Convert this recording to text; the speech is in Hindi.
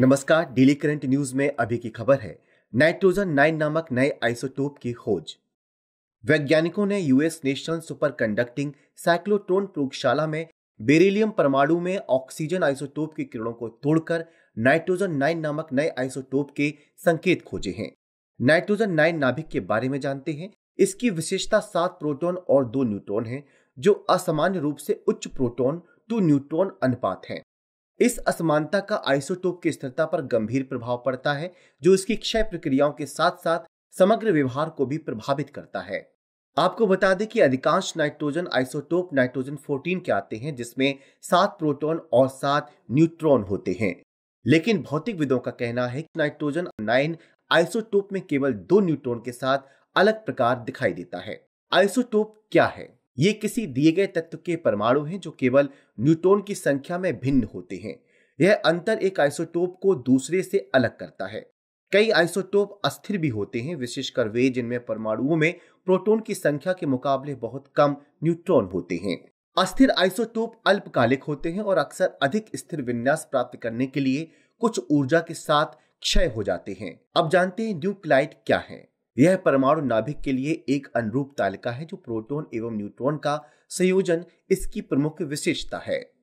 नमस्कार डेली करंट न्यूज में अभी की खबर है नाइट्रोजन नाइन नामक नए आइसोटोप की खोज वैज्ञानिकों ने US national super conducting cyclotron प्रयोगशाला में बेरिलियम परमाणु में ऑक्सीजन आइसोटोप की किरणों को तोड़कर नाइट्रोजन नाइन नामक नए आइसोटोप के संकेत खोजे हैं नाइट्रोजन नाइन नाभिक के बारे में जानते हैं इसकी विशेषता सात प्रोटोन और दो न्यूट्रॉन है जो असामान्य रूप से उच्च प्रोटोन टू न्यूट्रॉन अनुपात है इस असमानता का आइसोटोप की स्थिरता पर गंभीर प्रभाव पड़ता है जो इसकी क्षय प्रक्रियाओं के साथ साथ समग्र व्यवहार को भी प्रभावित करता है आपको बता दें कि अधिकांश नाइट्रोजन आइसोटोप नाइट्रोजन 14 के आते हैं जिसमें सात प्रोटॉन और सात न्यूट्रॉन होते हैं लेकिन भौतिक विदों का कहना है कि नाइट्रोजन नाइन आइसोटोप में केवल दो न्यूट्रॉन के साथ अलग प्रकार दिखाई देता है आइसोटोप क्या है ये किसी दिए गए तत्व के परमाणु हैं जो केवल न्यूट्रॉन की संख्या में भिन्न होते हैं यह अंतर एक आइसोटोप को दूसरे से अलग करता है कई आइसोटोप अस्थिर भी होते हैं विशेषकर वे जिनमें परमाणुओं में प्रोटोन की संख्या के मुकाबले बहुत कम न्यूट्रॉन होते हैं अस्थिर आइसोटोप अल्पकालिक होते हैं और अक्सर अधिक स्थिर विन्यास प्राप्त करने के लिए कुछ ऊर्जा के साथ क्षय हो जाते हैं अब जानते हैं न्यूक्लाइट क्या है यह परमाणु नाभिक के लिए एक अनुरूप तालिका है जो प्रोटोन एवं न्यूट्रॉन का संयोजन इसकी प्रमुख विशेषता है